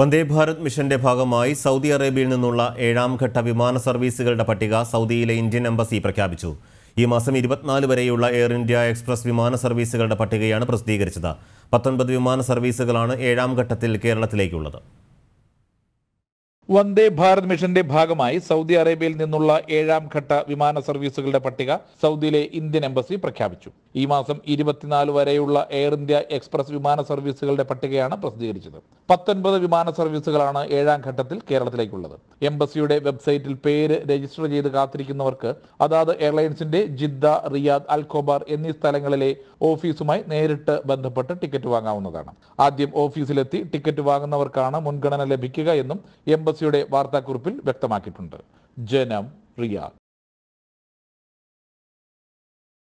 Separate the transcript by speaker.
Speaker 1: വന്ദേ ഭാരത് മിഷന്റെ ഭാഗമായി സൗദി അറേബ്യയിൽ നിന്നുള്ള ഏഴാം ഘട്ട വിമാന സർവീസുകളുടെ പട്ടിക സൗദിയിലെ ഇന്ത്യൻ എംബസി പ്രഖ്യാപിച്ചു ഈ മാസം ഇരുപത്തിനാല് വരെയുള്ള എയർ ഇന്ത്യ എക്സ്പ്രസ് വിമാന സർവീസുകളുടെ പട്ടികയാണ് പ്രസിദ്ധീകരിച്ചത് പത്തൊൻപത് വിമാന സർവീസുകളാണ് ഏഴാം ഘട്ടത്തിൽ കേരളത്തിലേക്കുള്ളത്
Speaker 2: വന്ദേ ഭാരത് മിഷന്റെ ഭാഗമായി സൗദി അറേബ്യയിൽ നിന്നുള്ള ഏഴാം ഘട്ട വിമാന സർവീസുകളുടെ പട്ടിക സൗദിയിലെ ഇന്ത്യൻ എംബസി പ്രഖ്യാപിച്ചു ഈ മാസം ഇരുപത്തിനാല് വരെയുള്ള എയർ ഇന്ത്യ എക്സ്പ്രസ് വിമാന സർവീസുകളുടെ പട്ടികയാണ് പ്രസിദ്ധീകരിച്ചത് പത്തൊൻപത് വിമാന സർവീസുകളാണ് ഏഴാം ഘട്ടത്തിൽ കേരളത്തിലേക്കുള്ളത് എംബസിയുടെ വെബ്സൈറ്റിൽ പേര് രജിസ്റ്റർ ചെയ്ത് കാത്തിരിക്കുന്നവർക്ക് അതാത് എയർലൈൻസിന്റെ ജിദ്ദ റിയാദ് അൽഖോബാർ എന്നീ സ്ഥലങ്ങളിലെ ഓഫീസുമായി നേരിട്ട് ബന്ധപ്പെട്ട് ടിക്കറ്റ് വാങ്ങാവുന്നതാണ് ആദ്യം ഓഫീസിലെത്തി ടിക്കറ്റ് വാങ്ങുന്നവർക്കാണ്
Speaker 3: മുൻഗണന ലഭിക്കുക എന്നും എംബസി യുടെ വാർത്താക്കുറിപ്പിൽ വ്യക്തമാക്കിയിട്ടുണ്ട് ജനം റിയാദ്